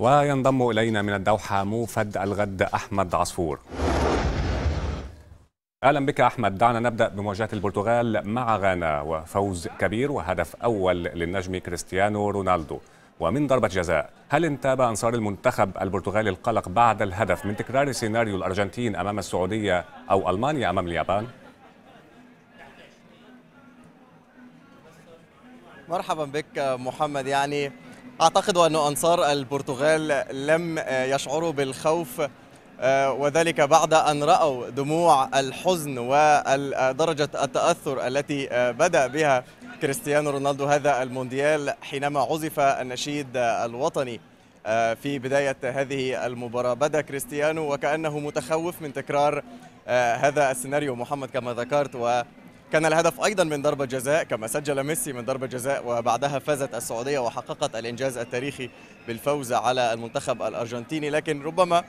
وينضم إلينا من الدوحة موفد الغد أحمد عصفور اهلا بك احمد دعنا نبدا بمواجهه البرتغال مع غانا وفوز كبير وهدف اول للنجم كريستيانو رونالدو ومن ضربه جزاء هل انتاب انصار المنتخب البرتغالي القلق بعد الهدف من تكرار سيناريو الارجنتين امام السعوديه او المانيا امام اليابان مرحبا بك محمد يعني أعتقد أن أنصار البرتغال لم آه، يشعروا بالخوف آه، وذلك بعد أن رأوا دموع الحزن ودرجة التأثر التي آه، بدأ بها كريستيانو رونالدو هذا المونديال حينما عزف النشيد الوطني في بداية هذه المباراة بدا كريستيانو وكأنه متخوف من تكرار هذا السيناريو محمد كما ذكرت و كان الهدف أيضا من ضربة جزاء كما سجل ميسي من ضربة جزاء وبعدها فازت السعودية وحققت الإنجاز التاريخي بالفوز على المنتخب الأرجنتيني لكن ربما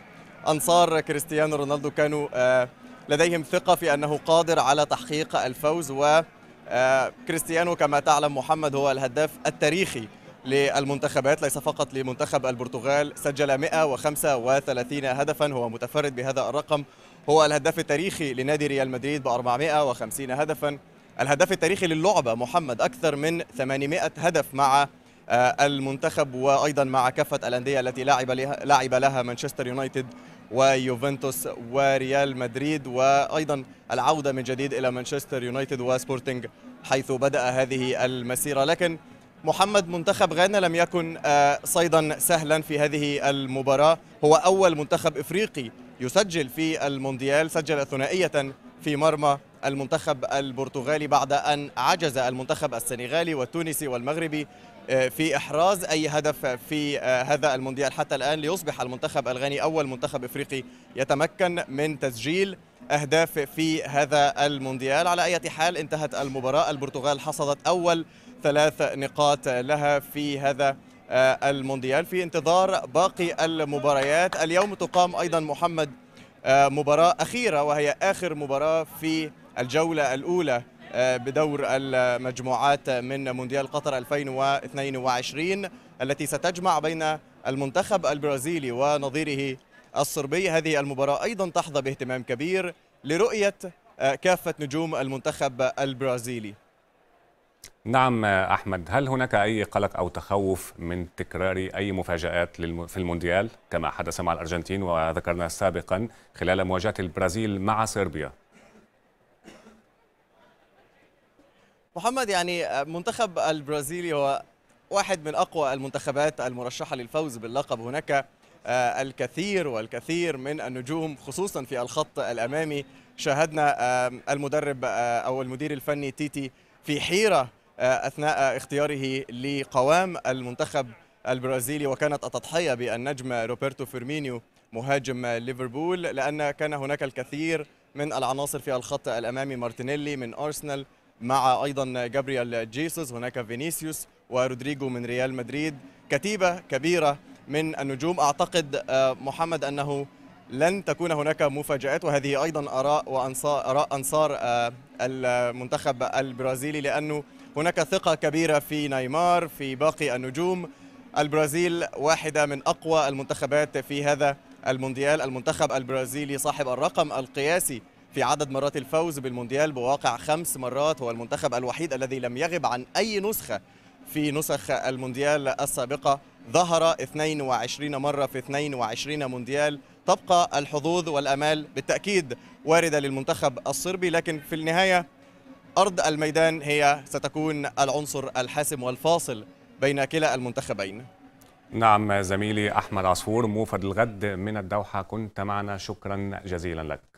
أنصار كريستيانو رونالدو كانوا آه، لديهم ثقة في أنه قادر على تحقيق الفوز و آه، كريستيانو كما تعلم محمد هو الهداف التاريخي للمنتخبات ليس فقط لمنتخب البرتغال سجل 135 هدفا هو متفرد بهذا الرقم هو الهداف التاريخي لنادي ريال مدريد ب 450 هدفا الهداف التاريخي للعبة محمد أكثر من 800 هدف مع آه، المنتخب وأيضا مع كافة الأندية التي لعب لها, لعب لها مانشستر يونايتد ويوفنتوس وريال مدريد وأيضا العودة من جديد إلى مانشستر يونايتد وسبورتينج حيث بدأ هذه المسيرة لكن محمد منتخب غانا لم يكن آه، صيدا سهلا في هذه المباراة هو أول منتخب إفريقي يسجل في المونديال سجل ثنائية في مرمى المنتخب البرتغالي بعد أن عجز المنتخب السنغالي والتونسي والمغربي آه، في إحراز أي هدف في آه، هذا المونديال حتى الآن ليصبح المنتخب الغاني أول منتخب إفريقي يتمكن من تسجيل أهداف في هذا المونديال على أي حال انتهت المباراة البرتغال حصدت أول ثلاث نقاط لها في هذا آه، المونديال في انتظار باقي المباريات اليوم تقام أيضا محمد آه، مباراة أخيرة وهي آخر مباراة في الجولة الأولى آه، بدور المجموعات من مونديال قطر 2022 التي ستجمع بين المنتخب البرازيلي ونظيره الصربي هذه المباراة أيضا تحظى باهتمام كبير لرؤية كافة نجوم المنتخب البرازيلي نعم احمد هل هناك اي قلق او تخوف من تكرار اي مفاجات في المونديال كما حدث مع الارجنتين وذكرنا سابقا خلال مواجهه البرازيل مع صربيا محمد يعني منتخب البرازيلي هو واحد من اقوى المنتخبات المرشحه للفوز باللقب هناك آه، الكثير والكثير من النجوم خصوصا في الخط الامامي شاهدنا المدرب آه، او المدير الفني تيتي في حيرة آه، أثناء اختياره لقوام المنتخب البرازيلي وكانت التضحية بالنجم روبرتو فيرمينيو مهاجم ليفربول لأن كان هناك الكثير من العناصر في الخط الأمامي مارتينيلي من أرسنال مع أيضا جابريال جيسوس هناك فينيسيوس ورودريجو من ريال مدريد كتيبة كبيرة من النجوم أعتقد آه، محمد أنه لن تكون هناك مفاجآت وهذه أيضا آراء وأنصار أراء أنصار آه، المنتخب البرازيلي لأنه هناك ثقة كبيرة في نيمار في باقي النجوم البرازيل واحدة من أقوى المنتخبات في هذا المونديال المنتخب البرازيلي صاحب الرقم القياسي في عدد مرات الفوز بالمونديال بواقع خمس مرات هو المنتخب الوحيد الذي لم يغب عن أي نسخة في نسخ المونديال السابقة ظهر 22 مرة في 22 مونديال تبقى الحظوظ والامال بالتاكيد وارده للمنتخب الصربي لكن في النهايه ارض الميدان هي ستكون العنصر الحاسم والفاصل بين كلا المنتخبين نعم زميلي احمد عصفور موفد الغد من الدوحه كنت معنا شكرا جزيلا لك